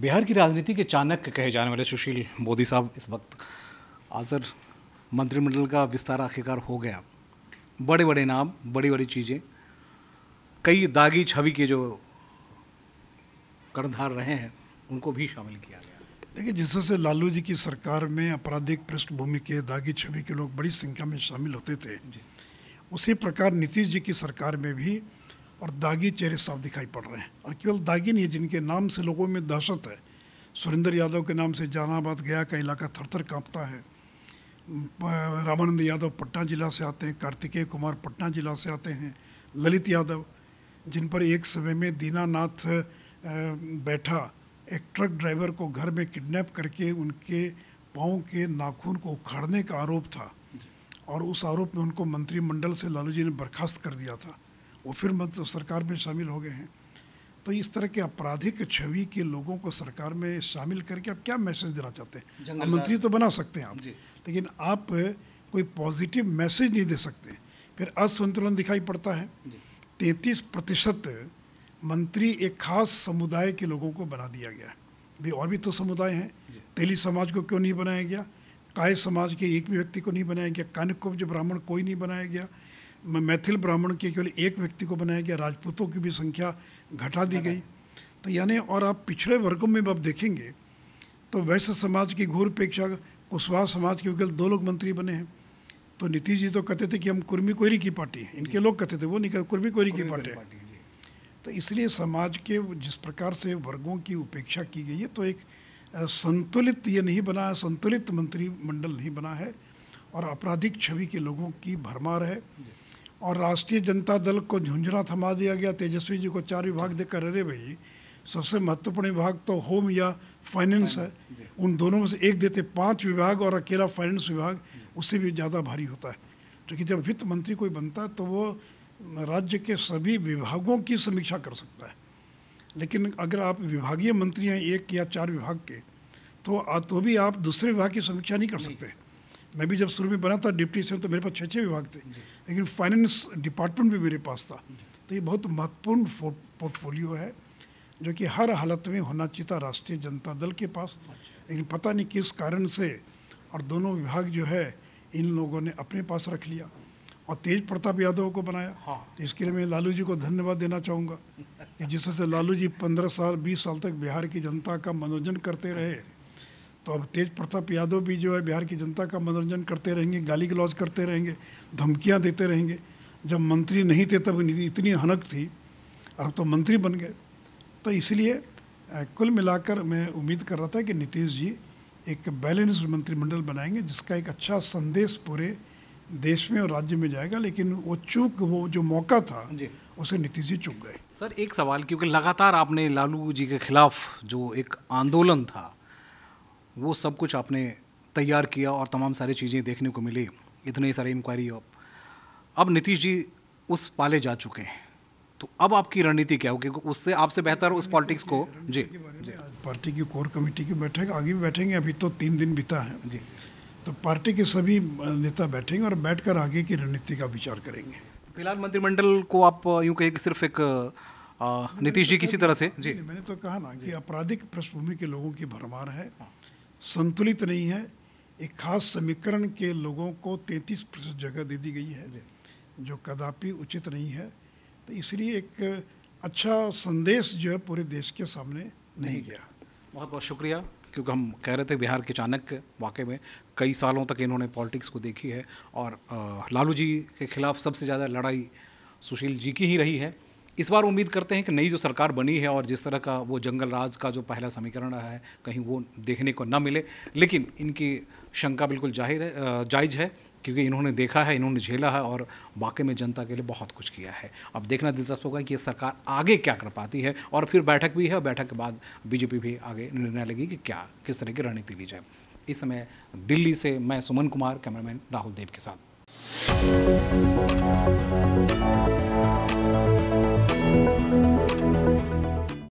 बिहार की राजनीति के चाणक्य कहे जाने वाले सुशील मोदी साहब इस वक्त आजर मंत्रिमंडल का विस्तार आखिरकार हो गया बड़े बड़े नाम बड़ी बड़ी चीज़ें कई दागी छवि के जो कर्णधार रहे हैं उनको भी शामिल किया गया देखिए जिससे लालू जी की सरकार में आपराधिक पृष्ठभूमि के दागी छवि के लोग बड़ी संख्या में शामिल होते थे उसी प्रकार नीतीश जी की सरकार में भी और दागी चेहरे साफ दिखाई पड़ रहे हैं और केवल दागी नहीं है जिनके नाम से लोगों में दहशत है सुरेंद्र यादव के नाम से जहानाबाद गया का इलाका थर थर कांपता है रामानंद यादव पटना जिला से आते हैं कार्तिकेय कुमार पटना जिला से आते हैं ललित यादव जिन पर एक समय में दीनानाथ बैठा एक ट्रक ड्राइवर को घर में किडनैप करके उनके पाँव के नाखून को उखाड़ने का आरोप था और उस आरोप में उनको मंत्रिमंडल से लालू जी ने बर्खास्त कर दिया था वो फिर मतलब सरकार में शामिल हो गए हैं तो इस तरह के आपराधिक छवि के लोगों को सरकार में शामिल करके आप क्या मैसेज देना चाहते हैं मंत्री तो बना सकते हैं आप लेकिन आप कोई पॉजिटिव मैसेज नहीं दे सकते फिर असंतुलन दिखाई पड़ता है तैंतीस प्रतिशत मंत्री एक खास समुदाय के लोगों को बना दिया गया है भी और भी तो समुदाय हैं तेली समाज को क्यों नहीं बनाया गया काय समाज के एक भी व्यक्ति को नहीं बनाया गया कानक को जो ब्राह्मण कोई नहीं बनाया गया मैथिल ब्राह्मण के केवल एक व्यक्ति को बनाया गया राजपूतों की भी संख्या घटा दी गई तो यानी और आप पिछड़े वर्गों में आप देखेंगे तो वैसे समाज की घोर उपेक्षा कुशवाहा समाज के केवल दो लोग मंत्री बने हैं तो नीतीश जी तो कहते थे कि हम कुर्मी कोयरी की पार्टी हैं इनके लोग कहते थे वो नहीं कहते कुर्मी कोयरी की पार्टी है तो इसलिए समाज के जिस प्रकार से वर्गों की उपेक्षा की गई है तो एक संतुलित ये नहीं बना है संतुलित मंत्रिमंडल नहीं बना है और आपराधिक छवि के लोगों की भरमार है और राष्ट्रीय जनता दल को झुंझुना थमा दिया गया तेजस्वी जी को चार विभाग देकर अरे भाई सबसे महत्वपूर्ण विभाग तो होम या फाइनेंस है उन दोनों में से एक देते पांच विभाग और अकेला फाइनेंस विभाग उससे भी ज़्यादा भारी होता है क्योंकि जब वित्त मंत्री कोई बनता है तो वो राज्य के सभी विभागों की समीक्षा कर सकता है लेकिन अगर आप विभागीय मंत्री हैं एक या चार विभाग के तो तो भी आप दूसरे विभाग की समीक्षा नहीं कर सकते मैं भी जब शुरू में बना था डिप्टी से तो मेरे पास छः छः विभाग थे लेकिन फाइनेंस डिपार्टमेंट भी मेरे पास था तो ये बहुत महत्वपूर्ण पोर्टफोलियो है जो कि हर हालत में होना चाहिए था राष्ट्रीय जनता दल के पास अच्छा। लेकिन पता नहीं किस कारण से और दोनों विभाग जो है इन लोगों ने अपने पास रख लिया और तेज प्रताप यादव को बनाया हाँ। तो इसके लिए मैं लालू जी को धन्यवाद देना चाहूँगा कि जिससे लालू जी पंद्रह साल बीस साल तक बिहार की जनता का मनोरंजन करते रहे तो अब तेज प्रताप यादव भी जो है बिहार की जनता का मनोरंजन करते रहेंगे गाली गलौज करते रहेंगे धमकियाँ देते रहेंगे जब मंत्री नहीं थे तब इतनी हनक थी और अब तो मंत्री बन गए तो इसलिए कुल मिलाकर मैं उम्मीद कर रहा था कि नीतीश जी एक बैलेंस्ड मंत्रिमंडल बनाएंगे जिसका एक अच्छा संदेश पूरे देश में और राज्य में जाएगा लेकिन वो चूक वो जो मौका था उसे नीतीश जी चूक गए सर एक सवाल क्योंकि लगातार आपने लालू जी के खिलाफ जो एक आंदोलन था वो सब कुछ आपने तैयार किया और तमाम सारी चीज़ें देखने को मिली इतने सारे इंक्वायरी अब अब नीतीश जी उस पाले जा चुके हैं तो अब आपकी रणनीति क्या होगी उससे आपसे बेहतर उस पॉलिटिक्स को जी, पार्टी की कोर कमेटी की बैठक आगे भी बैठेंगे अभी तो तीन दिन बीता है जी तो पार्टी के सभी नेता बैठेंगे और बैठकर आगे की रणनीति का विचार करेंगे फिलहाल मंत्रिमंडल को आप यूँ कहिए कि सिर्फ एक नीतीश जी किसी तरह से जी मैंने तो कहा ना कि आपराधिक पृष्ठभूमि के लोगों की भरमार है संतुलित नहीं है एक खास समीकरण के लोगों को 33 प्रतिशत जगह दे दी गई है जो कदापि उचित नहीं है तो इसलिए एक अच्छा संदेश जो है पूरे देश के सामने नहीं गया बहुत बहुत शुक्रिया क्योंकि हम कह रहे थे बिहार के चाणक्य वाकई में कई सालों तक इन्होंने पॉलिटिक्स को देखी है और लालू जी के खिलाफ सबसे ज़्यादा लड़ाई सुशील जी की ही रही है इस बार उम्मीद करते हैं कि नई जो सरकार बनी है और जिस तरह का वो जंगल राज का जो पहला समीकरण रहा है कहीं वो देखने को ना मिले लेकिन इनकी शंका बिल्कुल जाहिर है जायज़ है क्योंकि इन्होंने देखा है इन्होंने झेला है और वाकई में जनता के लिए बहुत कुछ किया है अब देखना दिलचस्प होगा कि ये सरकार आगे क्या कर पाती है और फिर बैठक भी है और बैठक के बाद बीजेपी भी आगे निर्णय लेगी कि क्या किस तरह की रणनीति ली जाए इस समय दिल्ली से मैं सुमन कुमार कैमरामैन राहुल देव के साथ